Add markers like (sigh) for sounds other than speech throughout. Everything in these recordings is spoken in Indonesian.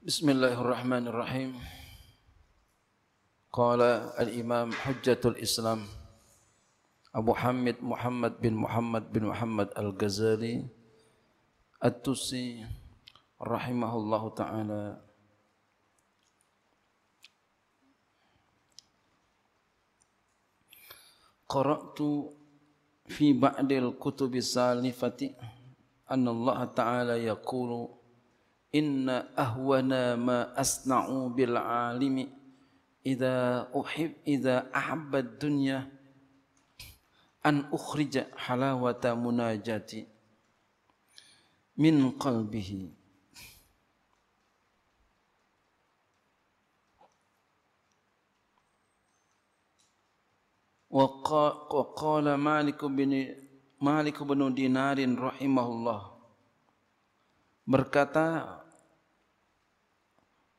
بسم الله الرحمن الرحيم قال الإمام حجة الإسلام أبو حمد محمد بن محمد بن محمد الغزالي التوسي رحمه الله تعالى قرأت في بعض الكتب السالفة أن الله تعالى يقول إن أهون ما أصنع بالعالم إذا أحب إذا أحب الدنيا أن أخرج حلاوة مناجاتي من قلبه وقال مالك بن مالك بن دينار رحمه الله berkata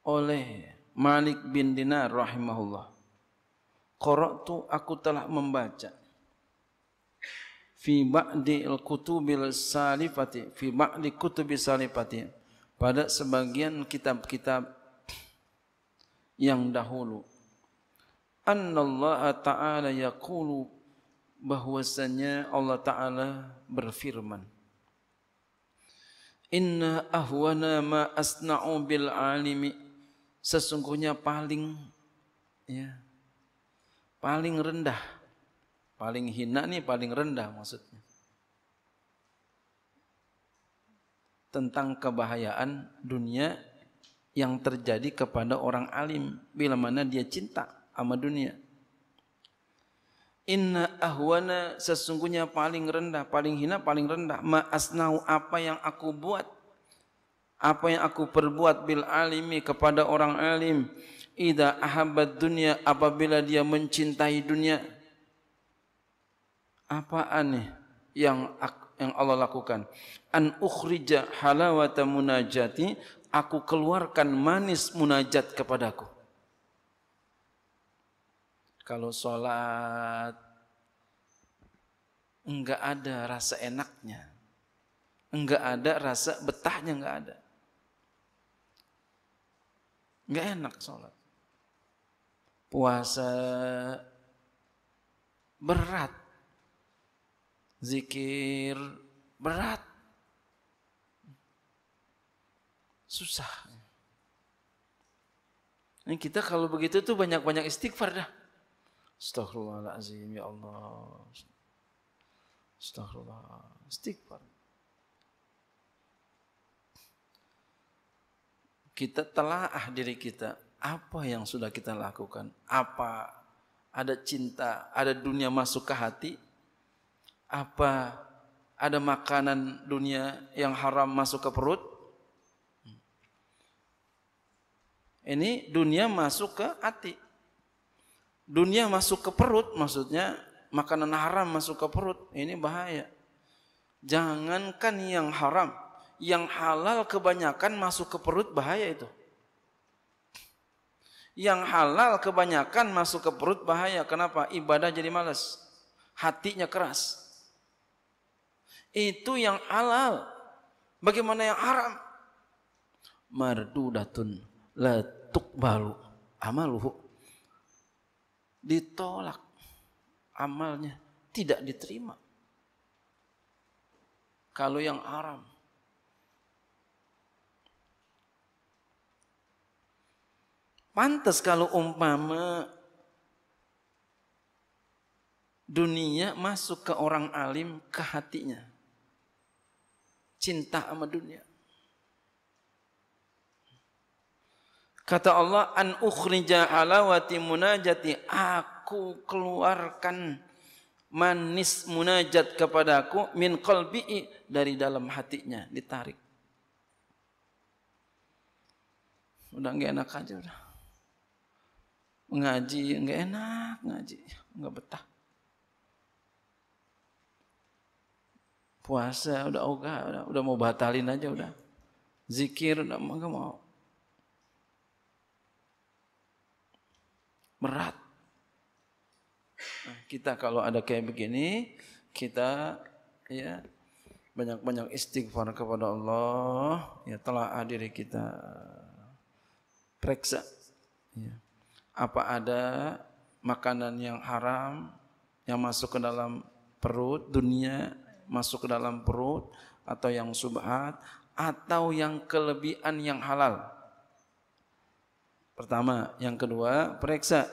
oleh Malik bin Dinar rahimahullah qara'tu aku telah membaca fi ba'di al-kutubil salifati fi ba'di kutubi salifati pada sebagian kitab-kitab yang dahulu anna Allah ta'ala yaqulu bahwasanya Allah ta'ala berfirman Inna ahwana ma asna'u bil alimi. Sesungguhnya paling ya, paling rendah. Paling hina nih paling rendah maksudnya. Tentang kebahayaan dunia yang terjadi kepada orang alim bila mana dia cinta sama dunia. Inna ahwana sesungguhnya paling rendah, paling hina, paling rendah. Ma'asnau apa yang aku buat. Apa yang aku perbuat bil alimi kepada orang alim. Ida ahabat dunia apabila dia mencintai dunia. Apa aneh yang yang Allah lakukan? An ukhrija halawata munajati. Aku keluarkan manis munajat kepadaku kalau sholat enggak ada rasa enaknya. Enggak ada rasa betahnya enggak ada. Enggak enak sholat. Puasa berat. Zikir berat. Susah. Ini kita kalau begitu tuh banyak-banyak istighfar dah. Astaghfirullahaladzim, ya Allah. Astagfirullah. Istighfar. Kita telaah diri kita. Apa yang sudah kita lakukan? Apa ada cinta, ada dunia masuk ke hati? Apa ada makanan dunia yang haram masuk ke perut? Hmm. Ini dunia masuk ke hati dunia masuk ke perut maksudnya makanan haram masuk ke perut ini bahaya. Jangankan yang haram, yang halal kebanyakan masuk ke perut bahaya itu. Yang halal kebanyakan masuk ke perut bahaya. Kenapa? Ibadah jadi malas. Hatinya keras. Itu yang halal. Bagaimana yang haram? Mardudatun la balu amaluhu ditolak amalnya, tidak diterima. Kalau yang haram. Pantas kalau umpama dunia masuk ke orang alim ke hatinya. Cinta sama dunia. Kata Allah, an ukhrija halawati munajati, aku keluarkan manis munajat kepadaku min qalbi'i dari dalam hatinya, ditarik. Udah enggak enak aja udah. Ngaji enggak enak ngaji, enggak betah. Puasa udah ogah, udah, udah mau batalin aja udah. Zikir udah enggak mau. berat. Nah, kita kalau ada kayak begini, kita ya banyak-banyak istighfar kepada Allah, ya telah hadir kita periksa ya. apa ada makanan yang haram yang masuk ke dalam perut dunia masuk ke dalam perut atau yang subhat atau yang kelebihan yang halal Pertama, yang kedua, periksa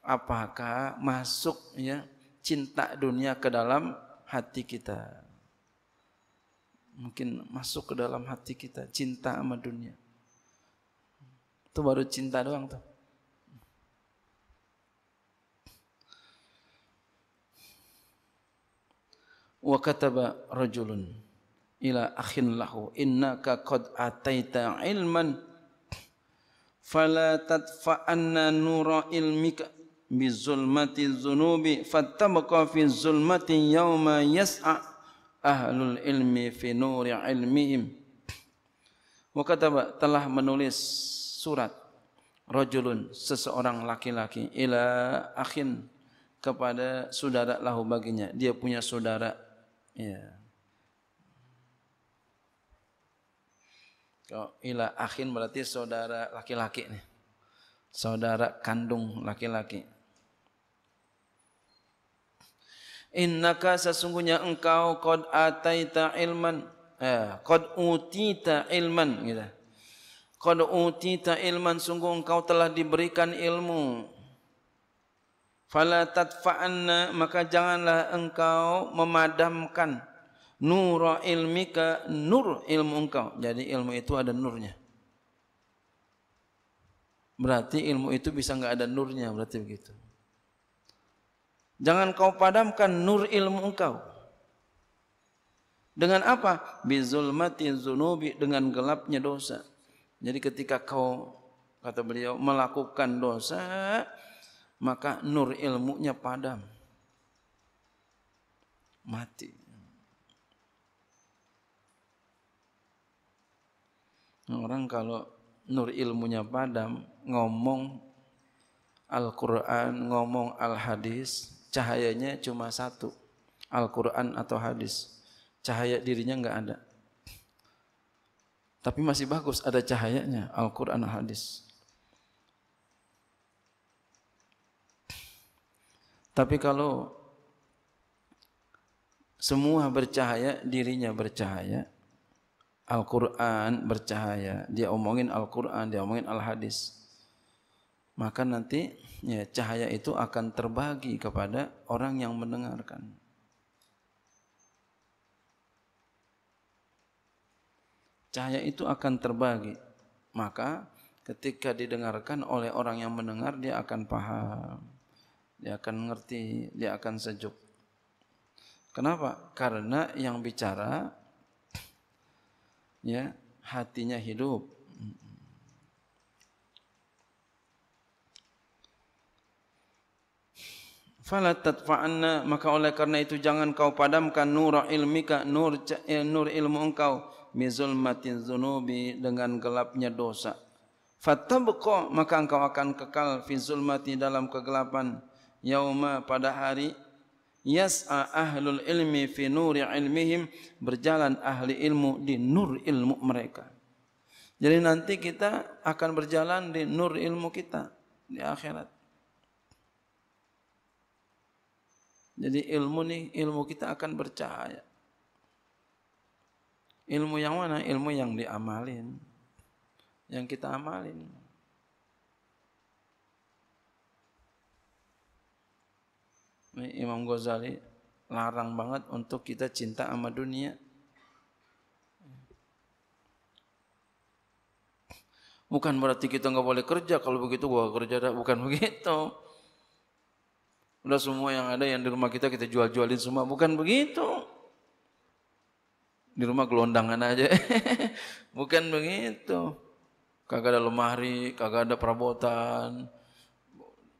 apakah masuk ya cinta dunia ke dalam hati kita. Mungkin masuk ke dalam hati kita cinta sama dunia. Itu baru cinta doang tuh. Wa kataba rajulun ila akhin lahu innaka qad ataita ilman fala tadfa'anna nura ilmika bizulmati dzunubi fattabqa fi zulmati yauma yas'a ahlul ilmi fi nuri ilmihim wa kataba telah menulis surat rajulun seseorang laki-laki ila akhin kepada saudara lahu baginya dia punya saudara ya yeah. Oh, ila akhin berarti saudara laki-laki nih. Saudara kandung laki-laki. Innaka sesungguhnya engkau qad ataita ilman eh qad utita ilman gitu. Qad utita ilman sungguh engkau telah diberikan ilmu. Fala tadfa'anna maka janganlah engkau memadamkan ilmi ilmika nur ilmu engkau. Jadi ilmu itu ada nurnya. Berarti ilmu itu bisa enggak ada nurnya, berarti begitu. Jangan kau padamkan nur ilmu engkau. Dengan apa? Bizulmati zunubi dengan gelapnya dosa. Jadi ketika kau kata beliau melakukan dosa, maka nur ilmunya padam. Mati. Orang kalau nur ilmunya padam, ngomong Al-Quran, ngomong Al-Hadis, cahayanya cuma satu, Al-Quran atau Hadis. Cahaya dirinya enggak ada. Tapi masih bagus, ada cahayanya, Al-Quran, Al-Hadis. Tapi kalau semua bercahaya, dirinya bercahaya, Al-Quran bercahaya. Dia omongin Al-Quran, dia omongin Al-Hadis. Maka nanti ya, cahaya itu akan terbagi kepada orang yang mendengarkan. Cahaya itu akan terbagi. Maka ketika didengarkan oleh orang yang mendengar, dia akan paham. Dia akan ngerti, dia akan sejuk. Kenapa? Karena yang bicara ya hatinya hidup fala tadfa'anna maka oleh karena itu jangan kau padamkan nur ilmika nur eh, nur ilmu engkau mizul matin zunubi dengan gelapnya dosa fatabqa maka engkau akan kekal fi zulmati dalam kegelapan yauma pada hari yas'a ahlul ilmi fi nuri ilmihim berjalan ahli ilmu di nur ilmu mereka jadi nanti kita akan berjalan di nur ilmu kita di akhirat jadi ilmu nih ilmu kita akan bercahaya ilmu yang mana ilmu yang diamalin yang kita amalin Imam Ghazali larang banget untuk kita cinta sama dunia. Bukan berarti kita nggak boleh kerja. Kalau begitu gua kerja dah. Bukan (laughs) begitu. Udah semua yang ada yang di rumah kita kita jual-jualin semua. Bukan begitu. Di rumah gelondangan aja. (laughs) Bukan begitu. Kagak ada lemari, kagak ada perabotan.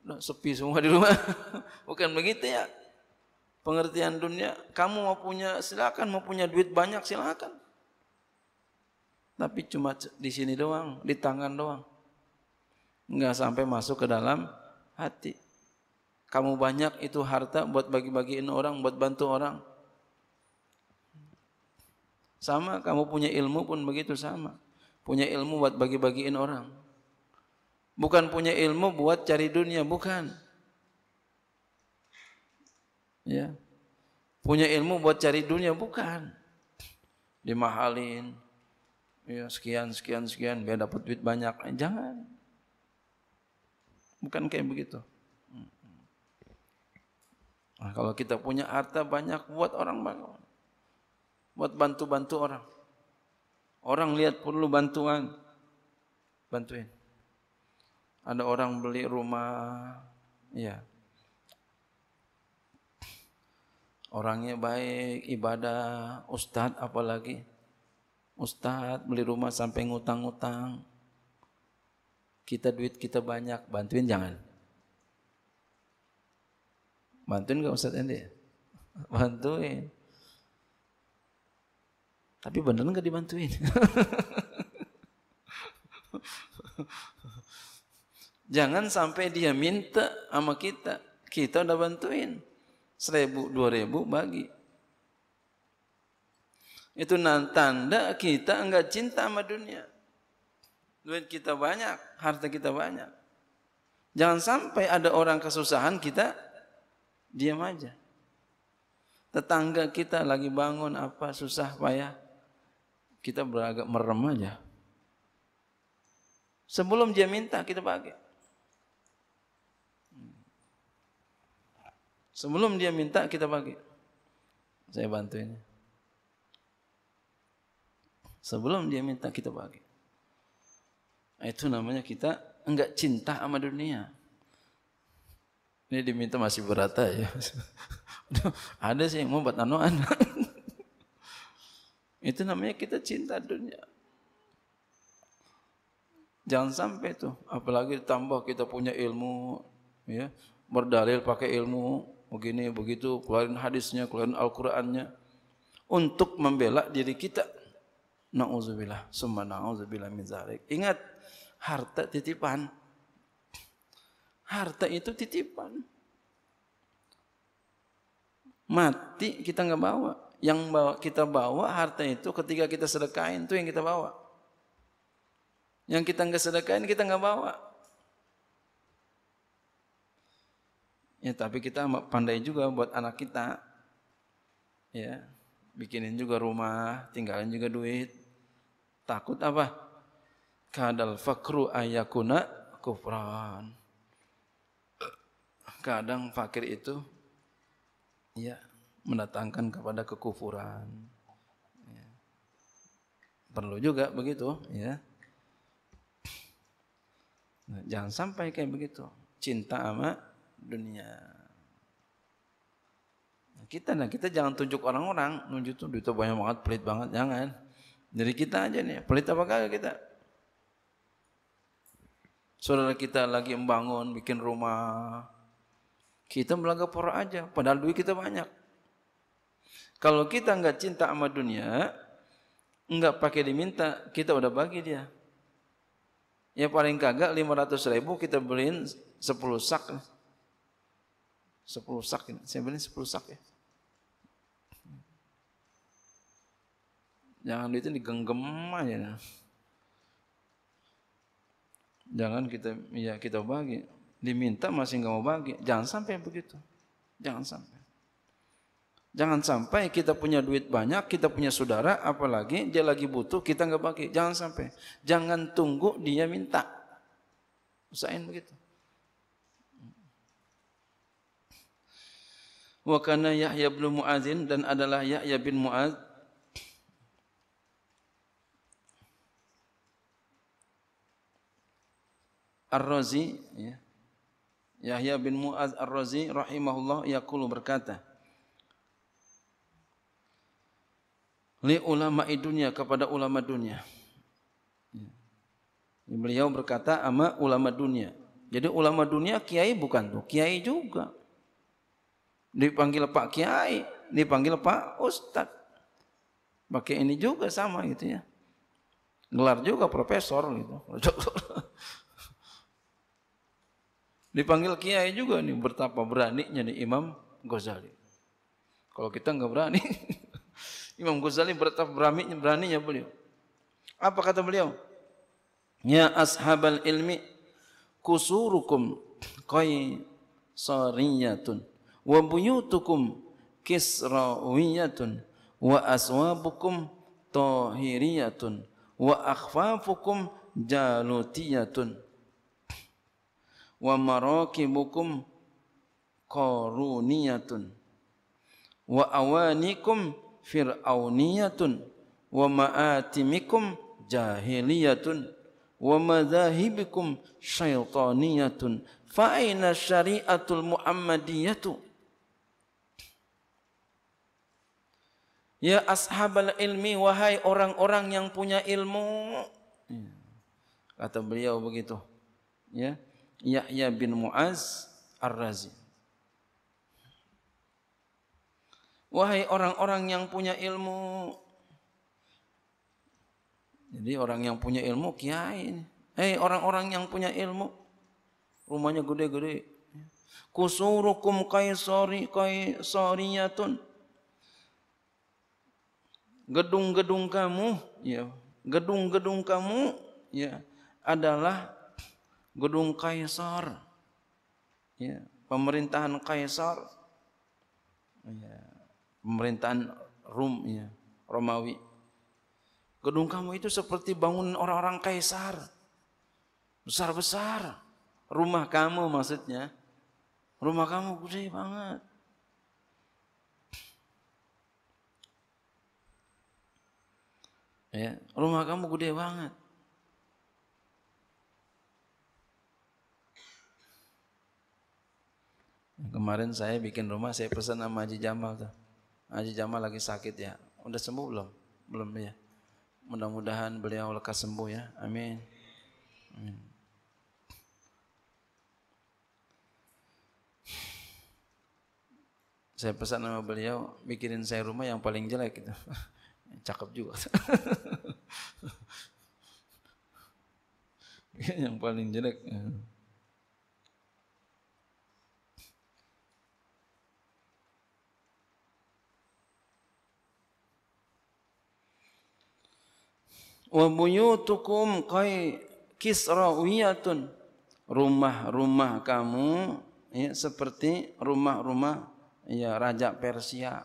Udah sepi semua di rumah. (laughs) Bukan begitu ya. Pengertian dunia, kamu mau punya silakan, mau punya duit banyak silakan. Tapi cuma di sini doang, di tangan doang. Enggak sampai masuk ke dalam hati. Kamu banyak itu harta buat bagi-bagiin orang, buat bantu orang. Sama kamu punya ilmu pun begitu sama. Punya ilmu buat bagi-bagiin orang. Bukan punya ilmu buat cari dunia, bukan. Ya. Punya ilmu buat cari dunia, bukan. Dimahalin. Ya, sekian sekian sekian biar dapat duit banyak. Eh, jangan. Bukan kayak begitu. Nah, kalau kita punya harta banyak buat orang bangun. Buat bantu-bantu orang. Orang lihat perlu bantuan. Bantuin ada orang beli rumah, ya. Orangnya baik, ibadah, ustadz apalagi. Ustadz beli rumah sampai ngutang-ngutang. Kita duit kita banyak, bantuin jangan. Bantuin gak Ustadz Endi? (laughs) Bantuin. Tapi bener gak dibantuin? (laughs) Jangan sampai dia minta sama kita. Kita udah bantuin. Seribu, dua ribu bagi. Itu tanda kita enggak cinta sama dunia. Duit kita banyak, harta kita banyak. Jangan sampai ada orang kesusahan kita diam aja. Tetangga kita lagi bangun apa susah payah. Kita beragak merem aja. Sebelum dia minta kita pakai. Sebelum dia minta kita bagi, Saya bantu ini. Sebelum dia minta kita bagi, nah, Itu namanya kita enggak cinta sama dunia. Ini diminta masih berata ya. (laughs) Ada sih yang mau buat anak (laughs) Itu namanya kita cinta dunia. Jangan sampai tuh, apalagi ditambah kita punya ilmu, ya berdalil pakai ilmu begini begitu, keluarin hadisnya, keluarin Al-Qur'annya untuk membela diri kita. Nauzubillah, summa nauzubillah min zalik. Ingat, harta titipan. Harta itu titipan. Mati kita nggak bawa. Yang bawa kita bawa harta itu ketika kita sedekain itu yang kita bawa. Yang kita nggak sedekain kita nggak bawa. Ya, tapi kita pandai juga buat anak kita. Ya, bikinin juga rumah, tinggalin juga duit. Takut apa? Kadal fakru ayakuna kufran. Kadang fakir itu ya mendatangkan kepada kekufuran. Ya. Perlu juga begitu, ya. Nah, jangan sampai kayak begitu. Cinta sama dunia. Nah, kita nah kita jangan tunjuk orang-orang, nunjuk tuh duitnya banyak banget, pelit banget, jangan. Dari kita aja nih, pelit apa kagak kita? Saudara kita lagi membangun, bikin rumah, kita melanggar pora aja, padahal duit kita banyak. Kalau kita nggak cinta sama dunia, nggak pakai diminta, kita udah bagi dia. Ya paling kagak 500 ribu kita beliin 10 sak sepuluh sak. Saya beli sepuluh sak ya. Jangan itu digenggam aja. Nah. Jangan kita ya kita bagi, diminta masih nggak mau bagi. Jangan sampai begitu. Jangan sampai. Jangan sampai kita punya duit banyak, kita punya saudara, apalagi dia lagi butuh, kita nggak bagi. Jangan sampai. Jangan tunggu dia minta. Usahain begitu. wa kana Yahya bin muazin dan adalah Yahya bin Muaz Ar-Razi ya. Yahya bin Muaz Ar-Razi rahimahullah yaqulu berkata li ulama dunia kepada ulama dunia ya. beliau berkata ama ulama dunia jadi ulama dunia kiai bukan tuh kiai juga dipanggil Pak Kiai, dipanggil Pak Ustad, Pakai ini juga sama gitu ya. Gelar juga profesor gitu. (laughs) dipanggil Kiai juga nih bertapa beraninya nih Imam Ghazali. Kalau kita nggak berani, (laughs) Imam Ghazali bertapa beraninya, beraninya beliau. Apa kata beliau? Ya ashabal ilmi kusurukum qai sariyatun wa buyutukum kisrawiyatun wa aswabukum tahiriyatun wa akhfafukum jalutiyatun wa marakibukum qaruniyatun wa awanikum fir'auniyatun wa ma'atimikum jahiliyatun wa madhahibikum syaitaniyatun fa aina syari'atul muhammadiyatu Ya ashabal ilmi wahai orang-orang yang punya ilmu. Ya. Kata beliau begitu. Ya. Yahya bin Muaz Ar-Razi. Wahai orang-orang yang punya ilmu. Jadi orang yang punya ilmu kiai ini. Hei orang-orang yang punya ilmu. Rumahnya gede-gede. Kusurukum kaisari kaisariyatun. -gede. gedung-gedung kamu ya gedung-gedung kamu ya adalah gedung kaisar ya pemerintahan kaisar ya pemerintahan Rum ya Romawi gedung kamu itu seperti bangun orang-orang kaisar besar-besar rumah kamu maksudnya rumah kamu gede banget Ya, rumah kamu gede banget. Kemarin saya bikin rumah, saya pesan sama Haji Jamal tuh. Haji Jamal lagi sakit ya. Udah sembuh belum? Belum ya. Mudah-mudahan beliau lekas sembuh ya. Amin. Amin. Saya pesan sama beliau, bikinin saya rumah yang paling jelek gitu. (laughs) cakep juga. (laughs) yang paling jelek. Ya. Wa buyutukum qai kisrawiyatun. Rumah-rumah kamu ya, seperti rumah-rumah ya raja Persia.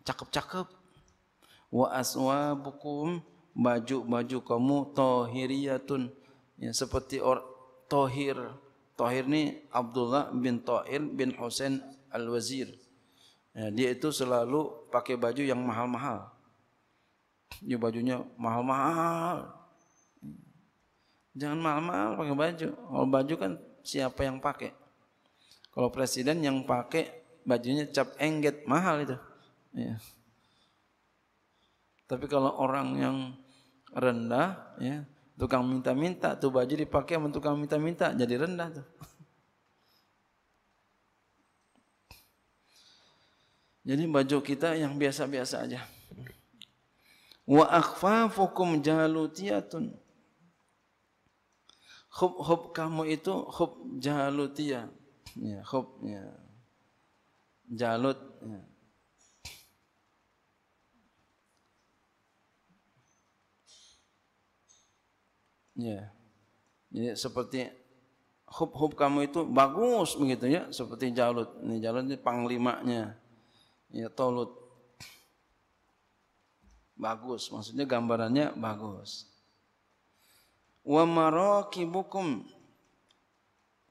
Cakep-cakep wa aswabukum baju-baju kamu tahiriyatun ya seperti or, tahir tahir ni Abdullah bin Tahir bin Husain Al-Wazir ya, dia itu selalu pakai baju yang mahal-mahal yuk bajunya mahal-mahal jangan mahal-mahal pakai baju kalau baju kan siapa yang pakai kalau presiden yang pakai bajunya cap engget mahal itu ya. Tapi kalau orang yang rendah, ya, tukang minta-minta, tuh baju dipakai sama tukang minta-minta, jadi rendah tuh. (laughs) Jadi baju kita yang biasa-biasa aja. Wa akhfafukum jalutiyatun. Hub hub kamu itu hub jalutia. Ya, hub ya. Jalut ya. Ya. Jadi seperti hub-hub kamu itu bagus begitu ya, seperti Jalut. Ini Jalut ini panglimanya. Ya, Tolut. Bagus, maksudnya gambarannya bagus. Wa marakibukum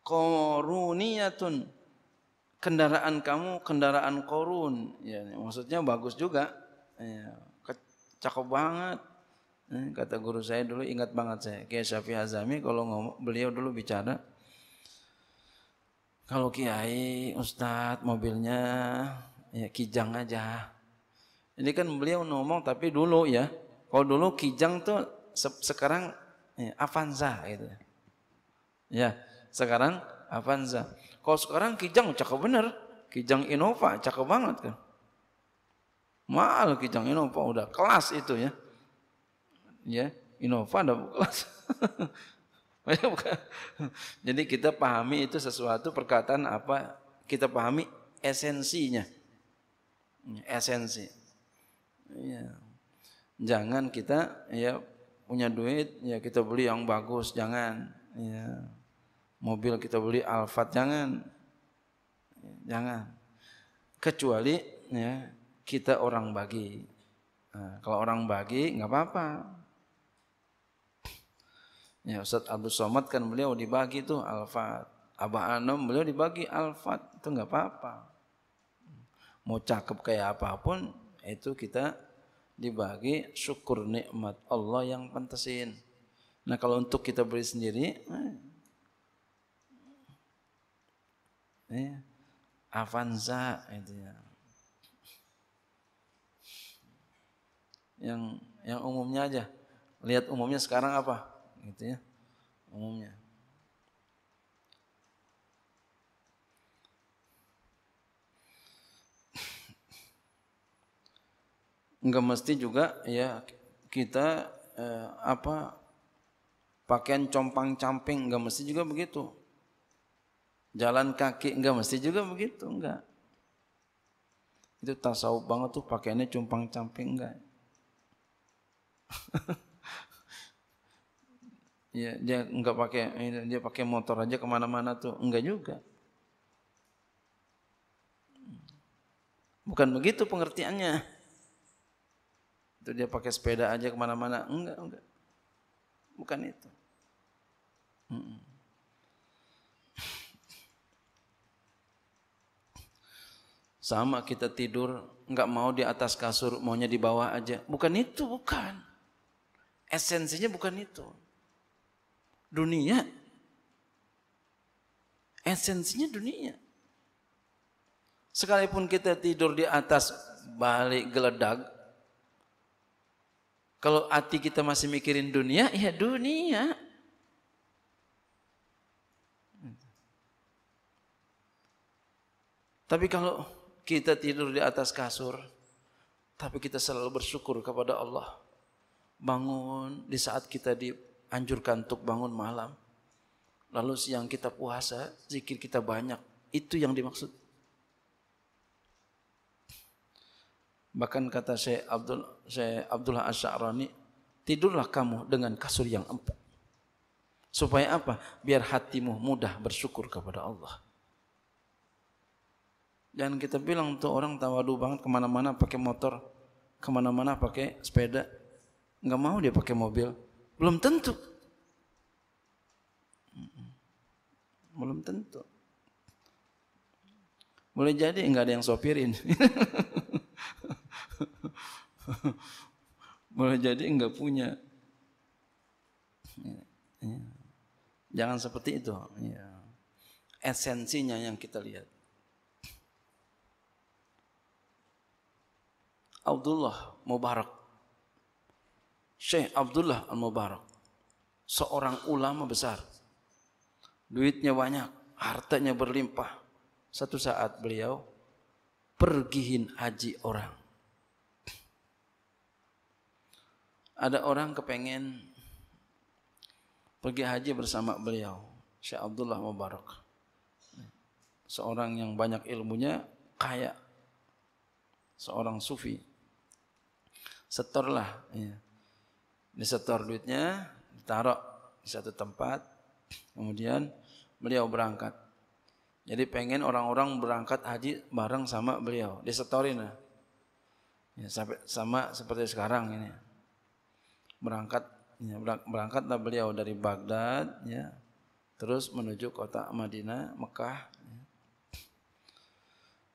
qaruniyatun. kendaraan kamu kendaraan korun ya maksudnya bagus juga ya, cakep banget Eh, kata guru saya dulu ingat banget saya, Kiai Syafi Azami kalau ngomong, beliau dulu bicara kalau kiai, ustadz, mobilnya ya kijang aja. Ini kan beliau ngomong tapi dulu ya. Kalau dulu kijang tuh se sekarang ya, Avanza gitu. Ya, sekarang Avanza. Kalau sekarang kijang cakep bener. Kijang Innova cakep banget kan. Mahal kijang Innova udah kelas itu ya ya Innova ada kelas. (laughs) Jadi kita pahami itu sesuatu perkataan apa kita pahami esensinya. Esensi. Ya. Jangan kita ya punya duit ya kita beli yang bagus jangan ya. Mobil kita beli Alphard jangan. Jangan. Kecuali ya kita orang bagi. Nah, kalau orang bagi nggak apa-apa, Ya, Ustaz Abu Somad kan beliau dibagi tuh alfat. Abah Anom beliau dibagi alfat. Itu enggak apa-apa. Mau cakep kayak apapun itu kita dibagi syukur nikmat Allah yang pantasin. Nah kalau untuk kita beri sendiri, eh, eh, Avanza itu ya. Yang yang umumnya aja. Lihat umumnya sekarang apa? gitu ya umumnya nggak mesti juga ya kita eh, apa pakaian compang camping nggak mesti juga begitu jalan kaki nggak mesti juga begitu nggak itu tasawuf banget tuh pakaiannya compang camping nggak (laughs) Ya, dia enggak pakai dia pakai motor aja kemana-mana tuh enggak juga. Bukan begitu pengertiannya. Itu dia pakai sepeda aja kemana-mana enggak enggak. Bukan itu. Hmm. Sama kita tidur enggak mau di atas kasur, maunya di bawah aja. Bukan itu, bukan. Esensinya bukan itu dunia. Esensinya dunia. Sekalipun kita tidur di atas balik geledak, kalau hati kita masih mikirin dunia, ya dunia. Tapi kalau kita tidur di atas kasur, tapi kita selalu bersyukur kepada Allah. Bangun di saat kita di anjurkan untuk bangun malam. Lalu siang kita puasa, zikir kita banyak. Itu yang dimaksud. Bahkan kata saya Abdul saya Abdullah Asy'arani, tidurlah kamu dengan kasur yang empuk. Supaya apa? Biar hatimu mudah bersyukur kepada Allah. Dan kita bilang tuh orang tawadu banget kemana-mana pakai motor, kemana-mana pakai sepeda, nggak mau dia pakai mobil, belum tentu. Belum tentu. Boleh jadi enggak ada yang sopirin. (laughs) Boleh jadi enggak punya. Iya, iya. Jangan seperti itu. Iya. Esensinya yang kita lihat. Abdullah Mubarak Syekh Abdullah Al-Mubarak. Seorang ulama besar. Duitnya banyak, hartanya berlimpah. Satu saat beliau pergihin haji orang. Ada orang kepengen pergi haji bersama beliau, Syekh Abdullah Mubarak. Seorang yang banyak ilmunya, kaya. Seorang sufi. Setorlah. Ya disetor duitnya, ditaruh di satu tempat, kemudian beliau berangkat. Jadi pengen orang-orang berangkat haji bareng sama beliau, disetorin lah. Ya, sampai sama seperti sekarang ini. Berangkat ya, berangkatlah beliau dari Baghdad ya, terus menuju kota Madinah, Mekah. Ya.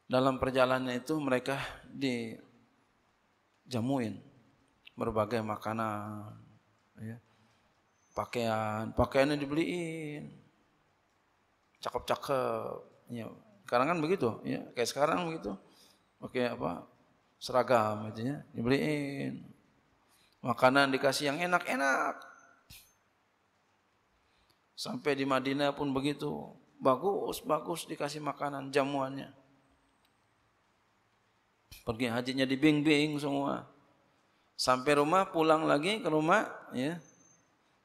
Dalam perjalanan itu mereka dijamuin berbagai makanan, ya. pakaian, pakaiannya dibeliin, cakep-cakep. Ya. Sekarang kan begitu, ya. kayak sekarang begitu, oke apa seragam artinya dibeliin makanan dikasih yang enak-enak sampai di Madinah pun begitu bagus bagus dikasih makanan jamuannya pergi hajinya dibing-bing semua Sampai rumah pulang lagi ke rumah ya.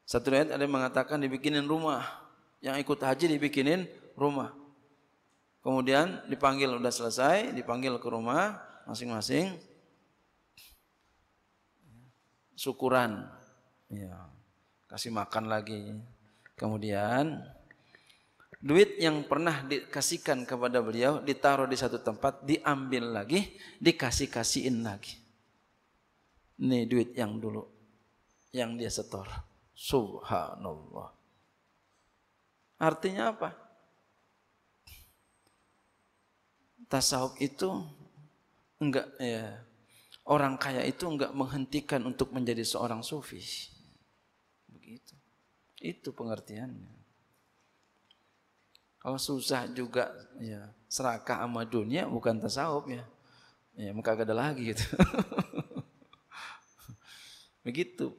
Satu ayat ada yang mengatakan dibikinin rumah. Yang ikut haji dibikinin rumah. Kemudian dipanggil udah selesai, dipanggil ke rumah masing-masing syukuran. Ya. Kasih makan lagi. Kemudian duit yang pernah dikasihkan kepada beliau ditaruh di satu tempat, diambil lagi, dikasih-kasihin lagi. Ini duit yang dulu yang dia setor. Subhanallah. Artinya apa? Tasawuf itu enggak ya, orang kaya itu enggak menghentikan untuk menjadi seorang sufi. Begitu. Itu pengertiannya. Kalau susah juga ya serakah sama dunia bukan tasawuf ya. Ya maka ada lagi gitu. (laughs) Begitu.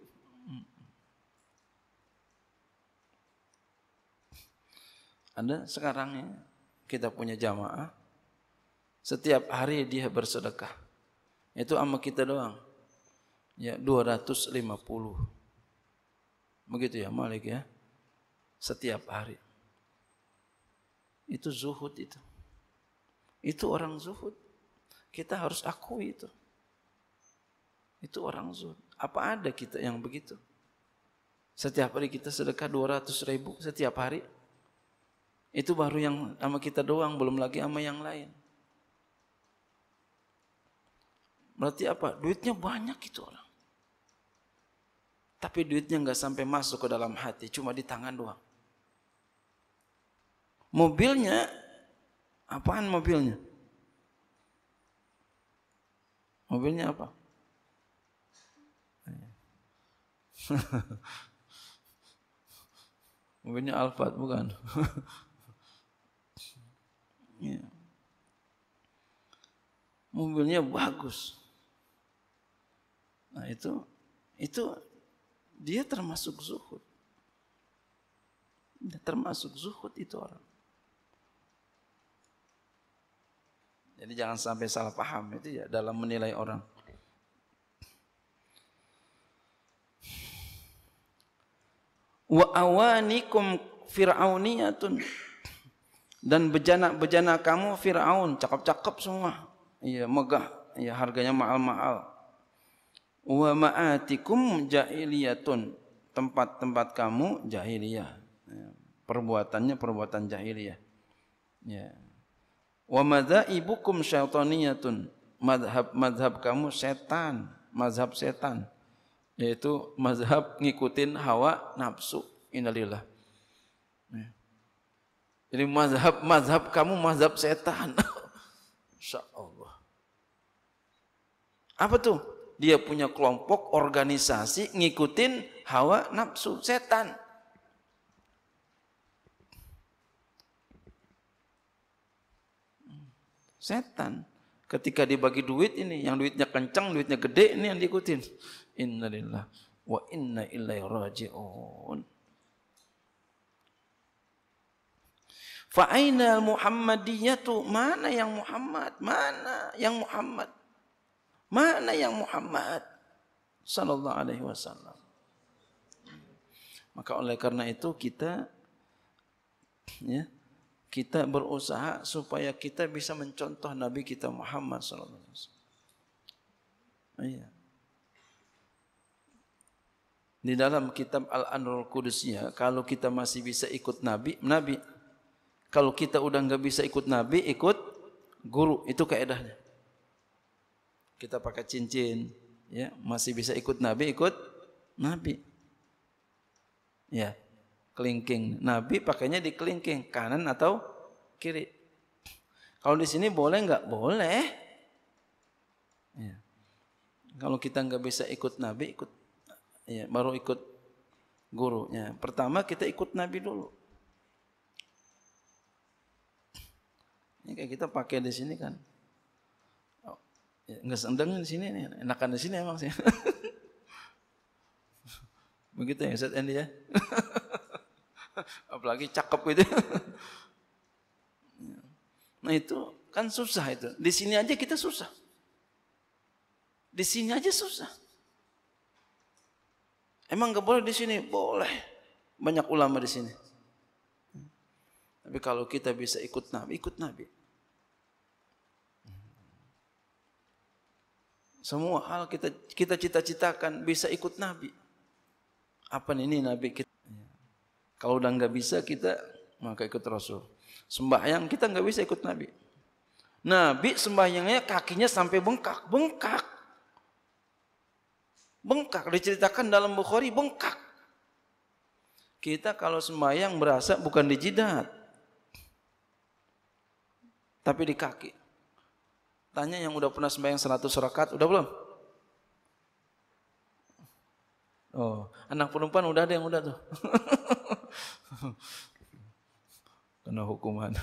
Anda sekarang ya, kita punya jamaah, setiap hari dia bersedekah. Itu sama kita doang. Ya, 250. Begitu ya Malik ya. Setiap hari. Itu zuhud itu. Itu orang zuhud. Kita harus akui itu. Itu orang zuhud. Apa ada kita yang begitu? Setiap hari kita sedekah 200 ribu setiap hari. Itu baru yang sama kita doang, belum lagi sama yang lain. Berarti apa? Duitnya banyak itu orang. Tapi duitnya nggak sampai masuk ke dalam hati, cuma di tangan doang. Mobilnya, apaan mobilnya? Mobilnya apa? (laughs) Mungkinnya Alphard bukan. (laughs) ya. Mobilnya bagus. Nah itu itu dia termasuk zuhud. Dia termasuk zuhud itu orang. Jadi jangan sampai salah paham itu ya dalam menilai orang. wa awanikum fir'auniyatun dan bejana-bejana kamu Firaun cakep-cakep semua iya megah iya harganya mahal-mahal wa ma'atikum jahiliyatun tempat-tempat kamu jahiliyah iya, perbuatannya perbuatan jahiliyah ya wa madzaibukum syaitaniyatun madhab madhab kamu setan mazhab setan yaitu mazhab ngikutin hawa nafsu innalillah ya. jadi mazhab mazhab kamu mazhab setan (laughs) Insya Allah apa tuh dia punya kelompok organisasi ngikutin hawa nafsu setan setan ketika dibagi duit ini yang duitnya kencang duitnya gede ini yang diikutin Inna lillah wa inna ilai raji'un. Fa'aina al tu Mana yang Muhammad? Mana yang Muhammad? Mana yang Muhammad? Sallallahu alaihi wasallam. Maka oleh karena itu kita ya, kita berusaha supaya kita bisa mencontoh Nabi kita Muhammad sallallahu alaihi wasallam. Iya di dalam kitab Al-Anrul Kudusnya kalau kita masih bisa ikut Nabi, Nabi. Kalau kita udah nggak bisa ikut Nabi, ikut guru. Itu kaedahnya. Kita pakai cincin, ya masih bisa ikut Nabi, ikut Nabi. Ya, kelingking. Nabi pakainya di kelingking kanan atau kiri. Kalau di sini boleh nggak? Boleh. Ya. Kalau kita nggak bisa ikut Nabi, ikut ya, baru ikut gurunya. Pertama kita ikut Nabi dulu. Ini kayak kita pakai di sini kan. Oh, ya, nggak di sini nih, enakan di sini emang sih. (laughs) Begitu ya set ini ya. (laughs) Apalagi cakep gitu. Iya. nah itu kan susah itu. Di sini aja kita susah. Di sini aja susah. Emang nggak boleh di sini? Boleh. Banyak ulama di sini. Tapi kalau kita bisa ikut Nabi, ikut Nabi. Semua hal kita kita cita-citakan bisa ikut Nabi. Apa ini Nabi kita? Kalau udah nggak bisa kita maka ikut Rasul. Sembahyang kita nggak bisa ikut Nabi. Nabi sembahyangnya kakinya sampai bengkak, bengkak. Bengkak diceritakan dalam Bukhari bengkak. Kita kalau sembahyang berasa bukan di jidat. Tapi di kaki. Tanya yang udah pernah sembahyang 100 rakaat, udah belum? Oh, anak perempuan udah ada yang udah tuh. (laughs) Kena hukuman.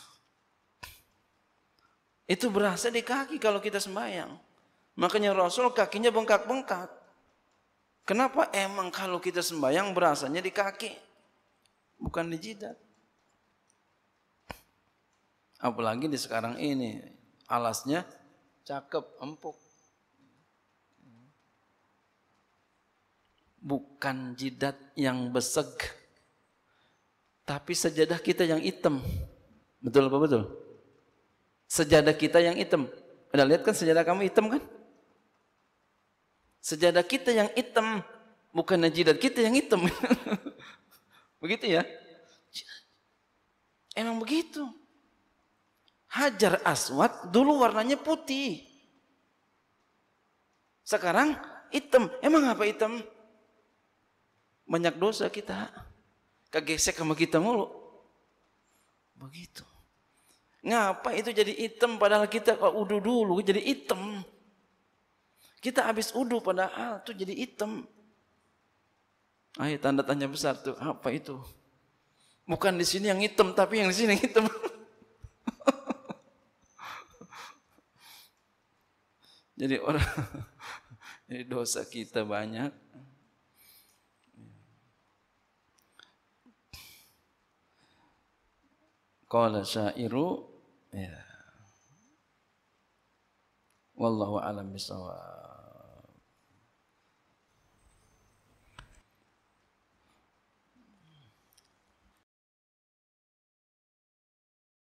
(laughs) Itu berasa di kaki kalau kita sembahyang. Makanya Rasul kakinya bengkak-bengkak. Kenapa emang kalau kita sembahyang berasanya di kaki, bukan di jidat? Apalagi di sekarang ini, alasnya cakep, empuk. Bukan jidat yang beseg, tapi sejadah kita yang hitam. Betul apa betul? Sejadah kita yang hitam. Kita lihat kan sejadah kamu hitam kan? Sejadah kita yang hitam, bukan najidat kita yang hitam. (laughs) begitu ya? Emang begitu. Hajar aswad dulu warnanya putih. Sekarang hitam. Emang apa hitam? Banyak dosa kita. Kegesek sama kita mulu. Begitu. Ngapa itu jadi hitam padahal kita kalau udu dulu jadi hitam. Kita habis udu padahal tuh jadi hitam. Ayo tanda tanya besar tuh apa itu? Bukan di sini yang hitam, tapi yang di sini yang hitam. (laughs) jadi orang (laughs) jadi dosa kita banyak. Qala syairu ya. Wallahu alam bisawab.